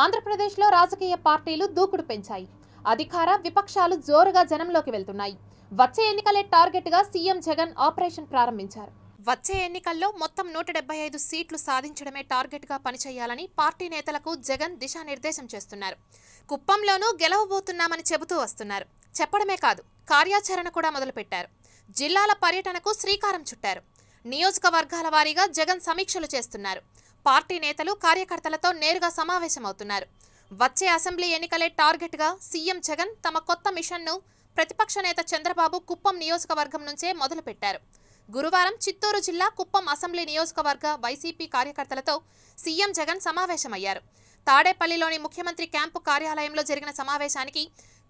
ఆంధ్రప్రదేశ్లో రాజకీయ పార్టీలు దూకుడు పెంచాయి అధికార విపక్షాలు జోరుగా జనంలోకి వెళ్తున్నాయి వచ్చే ఎన్నికలే టార్గెట్గా సీఎం జగన్ ఆపరేషన్ ప్రారంభించారు వచ్చే ఎన్నికల్లో మొత్తం నూట డెబ్బై ఐదు సీట్లు సాధించడమే టార్గెట్గా పనిచేయాలని పార్టీ నేతలకు జగన్ దిశానిర్దేశం చేస్తున్నారు కుప్పంలోనూ గెలవబోతున్నామని చెబుతూ వస్తున్నారు చెప్పడమే కాదు కార్యాచరణ కూడా మొదలుపెట్టారు జిల్లాల పర్యటనకు శ్రీకారం చుట్టారు నియోజకవర్గాల వారీగా జగన్ సమీక్షలు చేస్తున్నారు పార్టీ నేతలు కార్యకర్తలతో నేరుగా సమావేశమవుతున్నారు వచ్చే అసెంబ్లీ ఎన్నికలే టార్గెట్గా సీఎం జగన్ తమ కొత్త మిషన్ను ప్రతిపక్ష నేత చంద్రబాబు కుప్పం నియోజకవర్గం నుంచే మొదలుపెట్టారు గురువారం చిత్తూరు జిల్లా కుప్పం అసెంబ్లీ నియోజకవర్గ వైసీపీ కార్యకర్తలతో సీఎం జగన్ సమావేశమయ్యారు తాడేపల్లిలోని ముఖ్యమంత్రి క్యాంపు కార్యాలయంలో జరిగిన సమావేశానికి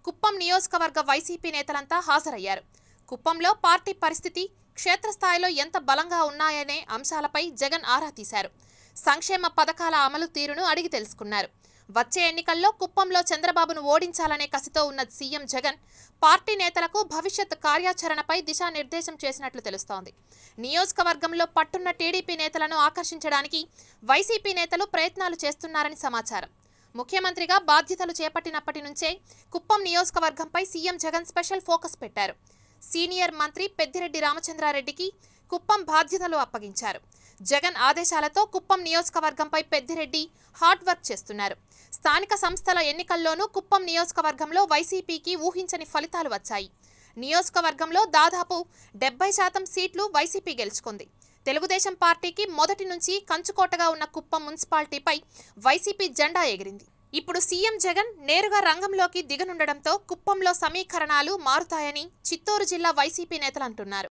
కుప్పం నియోజకవర్గ వైసీపీ నేతలంతా హాజరయ్యారు కుప్పంలో పార్టీ పరిస్థితి క్షేత్రస్థాయిలో ఎంత బలంగా ఉన్నాయనే అంశాలపై జగన్ ఆరా తీశారు సంక్షేమ పథకాల అమలు తీరును అడిగి తెలుసుకున్నారు వచ్చే ఎన్నికల్లో కుప్పంలో చంద్రబాబును ఓడించాలనే కసితో ఉన్న సీఎం జగన్ పార్టీ నేతలకు భవిష్యత్ కార్యాచరణపై దిశానిర్దేశం చేసినట్లు తెలుస్తోంది నియోజకవర్గంలో పట్టున్న టీడీపీ నేతలను ఆకర్షించడానికి వైసీపీ నేతలు ప్రయత్నాలు చేస్తున్నారని సమాచారం ముఖ్యమంత్రిగా బాధ్యతలు చేపట్టినప్పటి నుంచే కుప్పం నియోజకవర్గంపై సీఎం జగన్ స్పెషల్ ఫోకస్ పెట్టారు సీనియర్ మంత్రి పెద్దిరెడ్డి రామచంద్రారెడ్డికి కుప్పం బాధ్యతలు అప్పగించారు జగన్ ఆదేశాలతో కుప్పం నియోజకవర్గంపై పెద్దిరెడ్డి హార్డ్ వర్క్ చేస్తున్నారు స్థానిక సంస్థల ఎన్నికల్లోనూ కుప్పం నియోజకవర్గంలో వైసీపీకి ఊహించని ఫలితాలు వచ్చాయి నియోజకవర్గంలో దాదాపు డెబ్బై శాతం సీట్లు వైసీపీ గెలుచుకుంది తెలుగుదేశం పార్టీకి మొదటి నుంచి కంచుకోటగా ఉన్న కుప్పం మున్సిపాలిటీపై వైసీపీ జెండా ఎగిరింది ఇప్పుడు సీఎం జగన్ నేరుగా రంగంలోకి దిగనుండడంతో కుప్పంలో సమీకరణాలు మారుతాయని చిత్తూరు జిల్లా వైసీపీ నేతలు అంటున్నారు